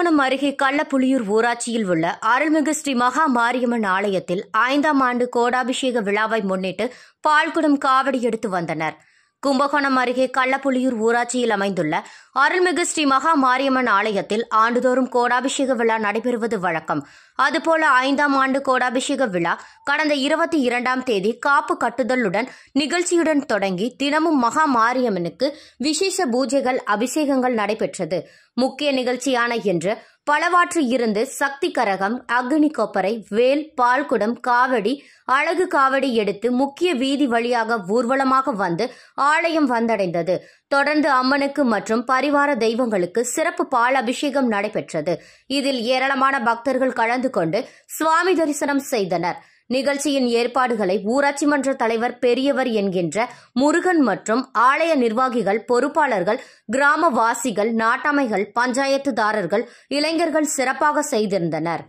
கும்பகோணம் அருகே கள்ளப்புலியூர் ஊராட்சியில் உள்ள அருள்மிகு ஸ்ரீ மகா மாரியம்மன் ஆலயத்தில் ஐந்தாம் ஆண்டு கோடாபிஷேக விழாவை முன்னிட்டு பால்குடம் காவடி எடுத்து வந்தனர் கும்பகோணம் அருகே கள்ளப்புலியூர் ஊராட்சியில் அமைந்துள்ள அருள்மிகு ஸ்ரீ மகா மாரியம்மன் ஆலயத்தில் ஆண்டுதோறும் கோடாபிஷேக விழா நடைபெறுவது வழக்கம் அதுபோல ஐந்தாம் ஆண்டு கோடாபிஷேக விழா கடந்த இருபத்தி இரண்டாம் தேதி காப்பு கட்டுதலுடன் நிகழ்ச்சியுடன் தொடங்கி தினமும் மகா மாரியம்மனுக்கு விசேஷ பூஜைகள் அபிஷேகங்கள் நடைபெற்றது முக்கிய நிகழ்ச்சியான என்று பலவாற்று இருந்து சக்தி கரகம் அக்னி கொப்பரை வேல் பால்குடம் காவடி அழகு காவடி எடுத்து முக்கிய வீதி வழியாக ஊர்வலமாக வந்து ஆலயம் வந்தடைந்தது தொடர்ந்து அம்மனுக்கு மற்றும் பரிவார தெய்வங்களுக்கு சிறப்பு பால் அபிஷேகம் நடைபெற்றது இதில் ஏராளமான பக்தர்கள் கலந்து கொண்டு சுவாமி தரிசனம் செய்தனர் நிகழ்ச்சியின் ஏற்பாடுகளை ஊராட்சி மன்ற தலைவர் பெரியவர் என்கின்ற முருகன் மற்றும் ஆலய நிர்வாகிகள் பொறுப்பாளர்கள் கிராமவாசிகள் நாட்டாமைகள் பஞ்சாயத்துதாரர்கள் இளைஞர்கள் சிறப்பாக செய்திருந்தனர்